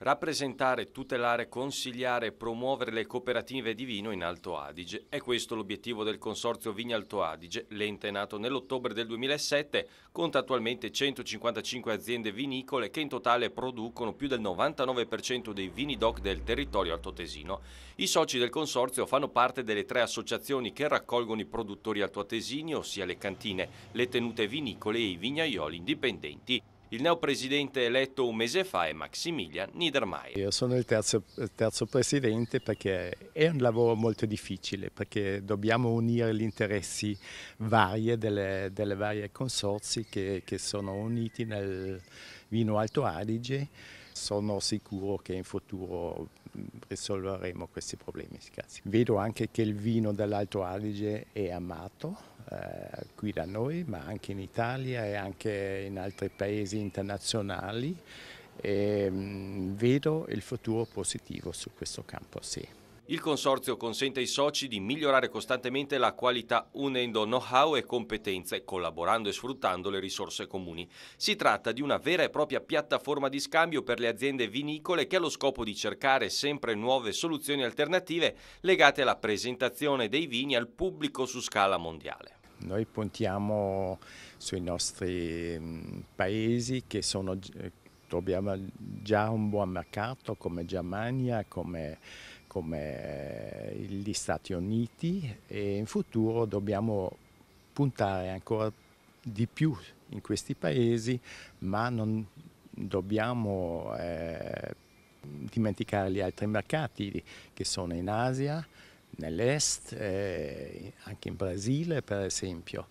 Rappresentare, tutelare, consigliare e promuovere le cooperative di vino in Alto Adige. È questo l'obiettivo del Consorzio Vigna Alto Adige, l'ente nato nell'ottobre del 2007, conta attualmente 155 aziende vinicole che in totale producono più del 99% dei vini DOC del territorio altoatesino. I soci del Consorzio fanno parte delle tre associazioni che raccolgono i produttori altoatesini, ossia le cantine, le tenute vinicole e i vignaioli indipendenti. Il neopresidente eletto un mese fa è Maximilian Niedermayer. Io sono il terzo, il terzo presidente perché è un lavoro molto difficile, perché dobbiamo unire gli interessi vari delle, delle varie consorzi che, che sono uniti nel Vino Alto Adige. Sono sicuro che in futuro risolveremo questi problemi. Grazie. Vedo anche che il vino dell'Alto Adige è amato eh, qui da noi ma anche in Italia e anche in altri paesi internazionali e mh, mm, vedo il futuro positivo su questo campo, sì. Il consorzio consente ai soci di migliorare costantemente la qualità unendo know-how e competenze, collaborando e sfruttando le risorse comuni. Si tratta di una vera e propria piattaforma di scambio per le aziende vinicole che ha lo scopo di cercare sempre nuove soluzioni alternative legate alla presentazione dei vini al pubblico su scala mondiale. Noi puntiamo sui nostri mm, paesi che sono, abbiamo eh, già un buon mercato come Germania, come, come eh, gli Stati Uniti e in futuro dobbiamo puntare ancora di più in questi paesi, ma non dobbiamo eh, dimenticare gli altri mercati che sono in Asia, nell'est, eh, anche in Brasile per esempio,